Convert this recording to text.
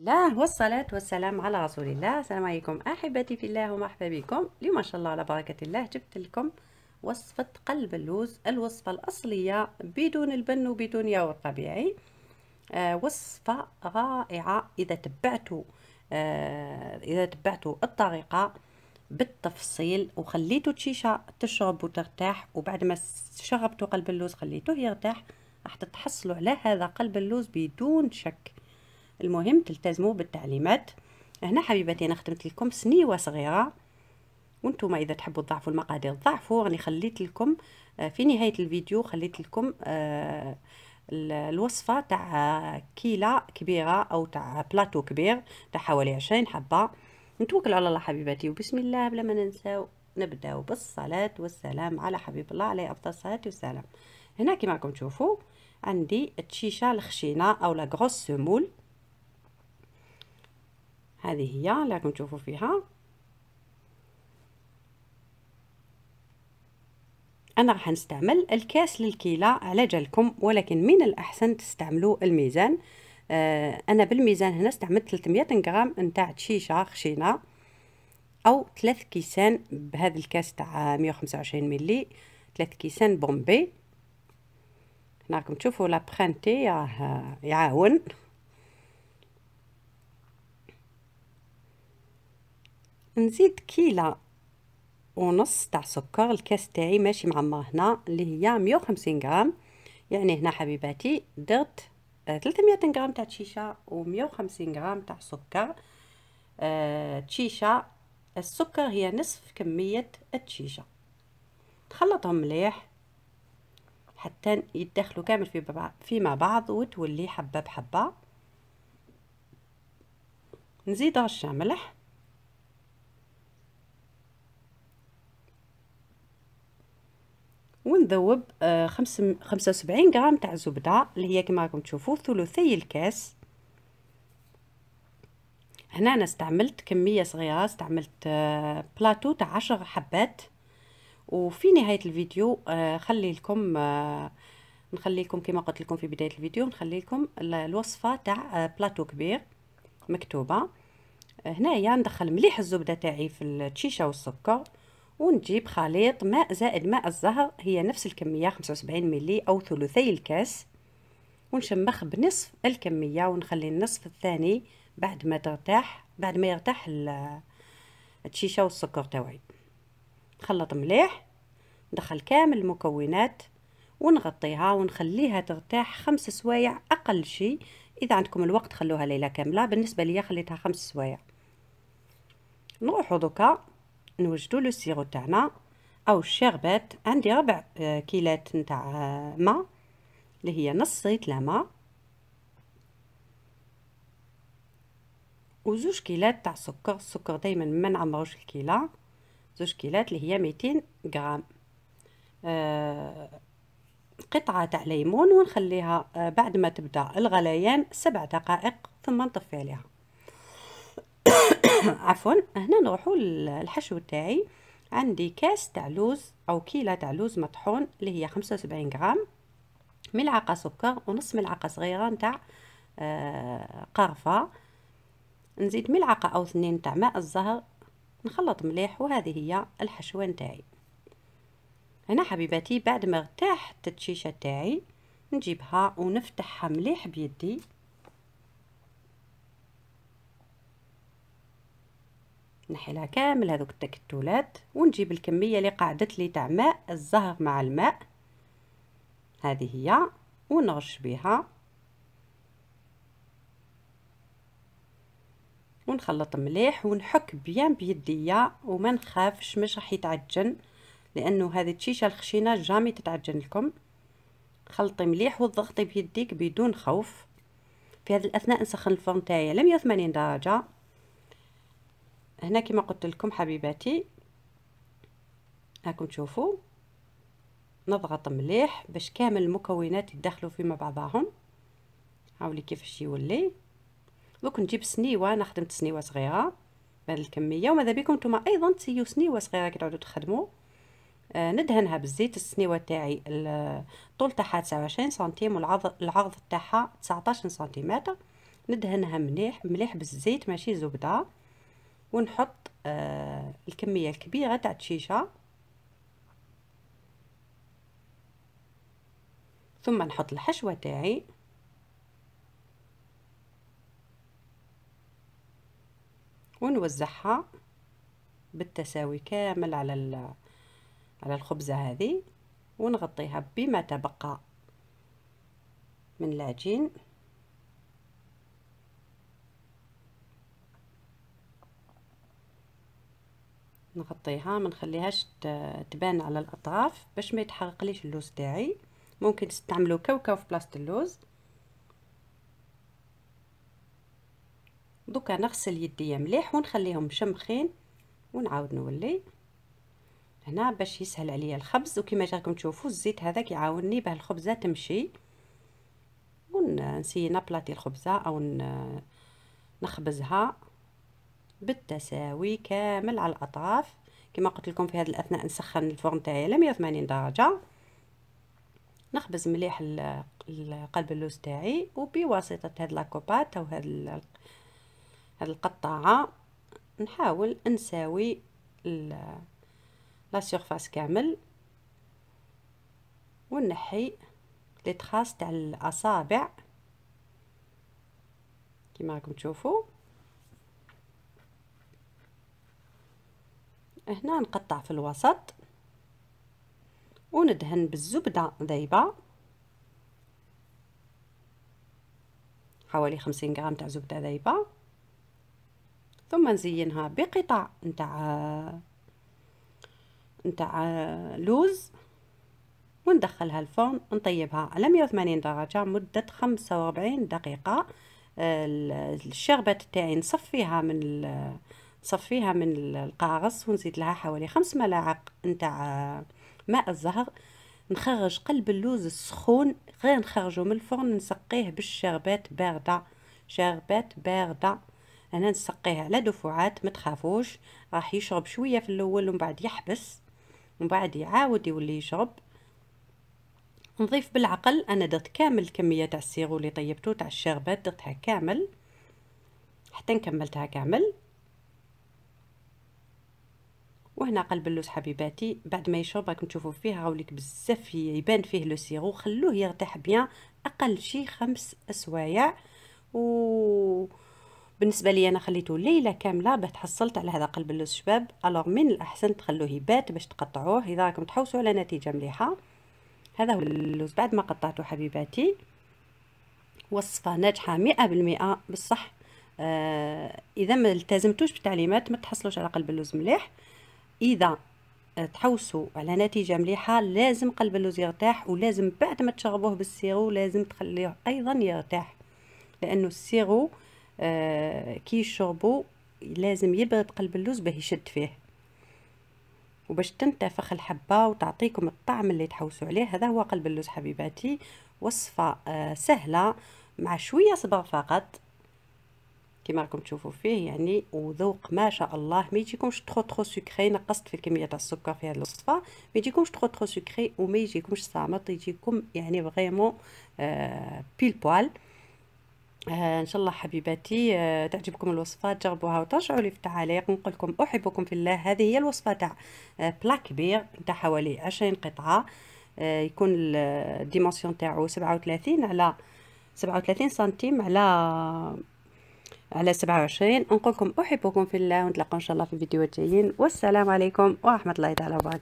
الله والصلاة والسلام على رسول الله السلام عليكم أحبتي في الله ومرحبا بكم اليوم ما شاء الله على بركة الله جبت لكم وصفة قلب اللوز الوصفة الأصلية بدون البن وبدون ياور طبيعي آه وصفة رائعة إذا تبعتوا آه إذا تبعتوا الطريقة بالتفصيل وخليتوا تشيشة تشرب وترتاح وبعد ما شربتوا قلب اللوز خليتوه يرتاح راح تتحصلوا على هذا قلب اللوز بدون شك المهم تلتزموا بالتعليمات هنا حبيباتي انا خدمت لكم سنيوه صغيره وانتم اذا تحبوا تضعفوا المقادير ضعفوا راني خليت لكم آه، في نهايه الفيديو خليت لكم آه، الوصفه تاع كيله كبيره او تاع بلاطو كبير تاع حوالي 20 حبه نتوكل على الله حبيباتي وبسم الله بلا ما ننساو نبداو بالصلاه والسلام على حبيب الله عليه افضل الصلاه والسلام هنا كما راكم تشوفوا عندي التشيشه الخشينه او لا غروس سمول هذه هي اللي راكم تشوفوا فيها انا راح نستعمل الكاس للكيلة على جالكم ولكن من الاحسن تستعملوا الميزان آه انا بالميزان هنا استعملت 300 غرام نتاع شيشه خشينه او ثلاث كيسان بهذا الكاس تاع 125 ملي ثلاث كيسان بومبي هنا راكم تشوفوا لابخانتي راه يعاون نزيد كيلة ونص تاع سكر الكاس تاعي ماشي معمر هنا اللي هي 150 غرام يعني هنا حبيباتي درت 300 آه، غرام تاع تشيشه و150 غرام تاع سكر آه، تشيشه السكر هي نصف كميه التشيشه تخلطهم مليح حتى يدخلوا كامل في فيما بعض وتولي حبه بحبه نزيد رشه ملح نذوب آه، خمسة خمسة وسبعين غرام تاع الزبدة اللي هي كما راكم تشوفوا ثلثي الكاس هنا انا استعملت كميه صغيره استعملت آه، بلاطو تاع عشر حبات وفي نهايه الفيديو آه، خلي لكم نخلي لكم كما قلت لكم في بدايه الفيديو نخلي لكم الوصفه تاع بلاطو كبير مكتوبه هنايا ندخل مليح الزبده تاعي في التشيشه والسكر ونجيب خليط ماء زائد ماء الزهر هي نفس الكمية 75 ملي أو ثلثي الكاس ونشمخ بنصف الكمية ونخلي النصف الثاني بعد ما ترتاح بعد ما يرتاح الشيشة والسكر توعي نخلط مليح ندخل كامل المكونات ونغطيها ونخليها ترتاح خمس سوايع اقل شيء اذا عندكم الوقت خلوها ليله كامله بالنسبه ليا خليتها خمس سوايع نروحو دوكا نوجدو لو سيرو تاعنا او الشربات عندي ربع آه، كيلات نتاع آه، ماء اللي هي نص زيت ماء وزوج كيلات تاع سكر السكر دائما ما نعمروش الكيلة زوج كيلات اللي هي 200 غرام آه، قطعة تاع ليمون ونخليها بعد ما تبدا الغليان سبع دقائق ثم نطفي عليها عفوا هنا نروحوا للحشو تاعي عندي كاس تاع لوز او كيلة تاع لوز مطحون اللي هي 75 غرام ملعقه سكر ونص ملعقه صغيره نتاع آه، قرفه نزيد ملعقه او اثنين تاع ماء الزهر نخلط مليح وهذه هي الحشوه نتاعي هنا حبيباتي بعد ما ارتاحت التشيشه تاعي نجيبها ونفتحها مليح بيدي نحيلها كامل هذوك التكتلات ونجيب الكميه اللي قعدت لي تاع ماء الزهر مع الماء هذه هي ونغش بها ونخلط مليح ونحك بيان بيديا وما نخافش مش راح يتعجن لانه هذه الشيشه الخشينه جامي تتعجن لكم خلطي مليح وضغطي بيديك بدون خوف في هذه الاثناء نسخن الفرن تاعي على 180 درجه هنا كما قلت لكم حبيباتي هاكم تشوفوا نضغط مليح باش كامل المكونات يدخلوا فيما بعضهم هاولي كيفاش يولي دوك نجيب سنيوه انا خدمت سنيوه صغيره بهذه الكميه وماذا بكم نتوما ايضا تسيو سنيوه صغيره كي تعودوا تخدموا آه ندهنها بالزيت السنيوه تاعي الطول تاعها 29 سنتيم والعرض العرض تاعها 19 سنتيمتر ندهنها مليح مليح بالزيت ماشي زبده ونحط آه الكمية الكبيرة تاع الشيشة ثم نحط الحشوة تاعي ونوزعها بالتساوي كامل على على الخبزة هذه ونغطيها بما تبقى من العجين نغطيها ما نخليهاش تبان على الاطراف باش ما يتحرقليش اللوز تاعي ممكن تستعملوا كاوكاو في بلاصه اللوز دوكا نغسل يديا مليح ونخليهم مشمخين ونعاود نولي هنا باش يسهل عليا الخبز وكما راكم تشوفوا الزيت هذاك كيعاونني باه الخبزه تمشي ونسي نبلاطي الخبزه او نخبزها بالتساوي كامل على الاطراف كما قلت لكم في هذه الاثناء نسخن الفرن تاعي على 180 درجه نخبز مليح قلب اللوز تاعي وبواسطه هاد لاكوبات او هاد هاد القطاعه نحاول نساوي لا سيرفاس كامل ونحي لي تراس تاع الاصابع كما راكم تشوفوا هنا نقطع في الوسط وندهن بالزبدة ذايبة حوالي خمسين غرام تاع زبدة ذايبة ثم نزينها بقطع نتاع نتاع لوز وندخلها الفرن نطيبها على 180 درجة مدة 45 دقيقة آه، الشربات تاعي نصفيها من صفيها من القاغص ونزيد لها حوالي خمس ملاعق نتاع ماء الزهر نخرج قلب اللوز السخون غير نخرجه من الفرن نسقيه بالشربات باردة شربات باردة انا نسقيه على دفعات ما تخافوش راح يشرب شويه في الاول ومن بعد يحبس ومن بعد يعاود يولي يشرب نضيف بالعقل انا درت كامل الكميه تاع السيرو اللي طيبته تاع الشربات درتها كامل حتى نكملتها كامل وهنا قلب اللوز حبيباتي بعد ما يشرب راكم تشوفوا فيه غاوليك بزاف يبان فيه لو سيرو خلوه يرتاح بيان اقل شي خمس سوايع و بالنسبه لي انا خليته ليله كامله باه تحصلت على هذا قلب اللوز شباب الوغ من الاحسن تخلوه يبات باش تقطعوه اذا راكم تحوسوا على نتيجه مليحه هذا هو اللوز بعد ما قطعته حبيباتي وصفه ناجحه مئة بالمئة بصح آه اذا ما التزمتوش بالتعليمات ما تحصلوش على قلب اللوز مليح اذا تحوسوا على نتيجه مليحه لازم قلب اللوز يرتاح ولازم بعد ما تشربوه بالسيرو لازم تخليه ايضا يرتاح لانه السيرو آه، كي يشربوا لازم يبرد قلب اللوز باه يشد فيه وباش تنتفخ الحبه وتعطيكم الطعم اللي تحوسوا عليه هذا هو قلب اللوز حبيباتي وصفه آه، سهله مع شويه صبر فقط كما راكم تشوفوا فيه يعني وذوق ما شاء الله ما يجيكمش تخو تخو سكري نقصت في الكميه تاع السكر في هذه الوصفه ما يجيكمش تخو تخو سكري وما يجيكمش صامت يجيكم يعني فريمون آه بيل بوال آه ان شاء الله حبيباتي آه تعجبكم الوصفه تجربوها وترجعوا لي في التعليق نقول لكم احبكم في الله هذه هي الوصفه تاع آه بلا كبير تاع حوالي 20 قطعه آه يكون الديمونسيون تاعو 37 على 37 سنتيم على على 27 نقولكم أحبكم في الله ونتلاقاو إن شاء الله في فيديوهات الجايين والسلام عليكم ورحمة الله تعالى وبركاته